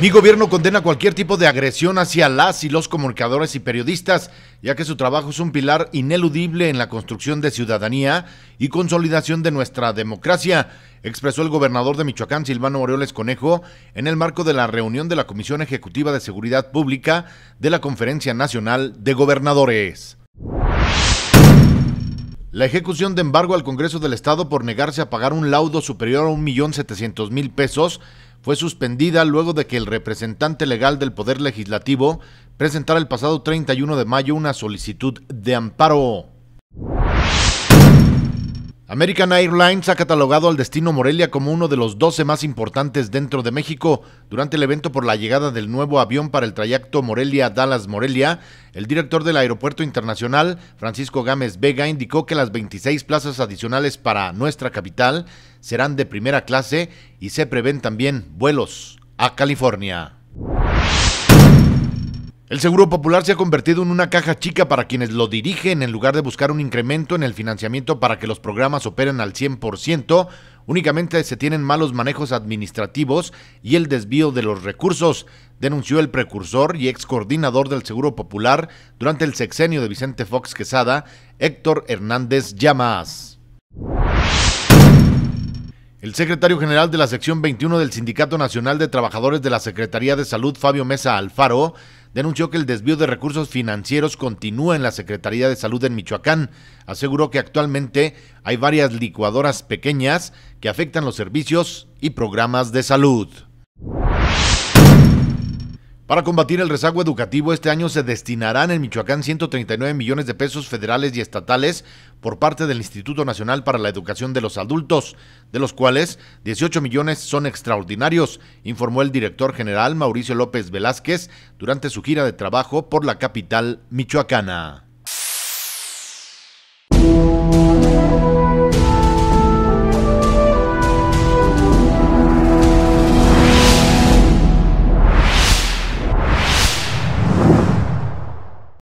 Mi gobierno condena cualquier tipo de agresión hacia las y los comunicadores y periodistas, ya que su trabajo es un pilar ineludible en la construcción de ciudadanía y consolidación de nuestra democracia, expresó el gobernador de Michoacán, Silvano Orioles Conejo, en el marco de la reunión de la Comisión Ejecutiva de Seguridad Pública de la Conferencia Nacional de Gobernadores. La ejecución de embargo al Congreso del Estado por negarse a pagar un laudo superior a 1.700.000 pesos fue suspendida luego de que el representante legal del Poder Legislativo presentara el pasado 31 de mayo una solicitud de amparo. American Airlines ha catalogado al destino Morelia como uno de los 12 más importantes dentro de México. Durante el evento por la llegada del nuevo avión para el trayecto Morelia-Dallas-Morelia, el director del Aeropuerto Internacional, Francisco Gámez Vega, indicó que las 26 plazas adicionales para nuestra capital serán de primera clase y se prevén también vuelos a California. El Seguro Popular se ha convertido en una caja chica para quienes lo dirigen en lugar de buscar un incremento en el financiamiento para que los programas operen al 100%, únicamente se tienen malos manejos administrativos y el desvío de los recursos, denunció el precursor y ex coordinador del Seguro Popular durante el sexenio de Vicente Fox Quesada, Héctor Hernández Llamas. El secretario general de la sección 21 del Sindicato Nacional de Trabajadores de la Secretaría de Salud, Fabio Mesa Alfaro, denunció que el desvío de recursos financieros continúa en la Secretaría de Salud en Michoacán. Aseguró que actualmente hay varias licuadoras pequeñas que afectan los servicios y programas de salud. Para combatir el rezago educativo, este año se destinarán en Michoacán 139 millones de pesos federales y estatales por parte del Instituto Nacional para la Educación de los Adultos, de los cuales 18 millones son extraordinarios, informó el director general Mauricio López Velázquez durante su gira de trabajo por la capital michoacana.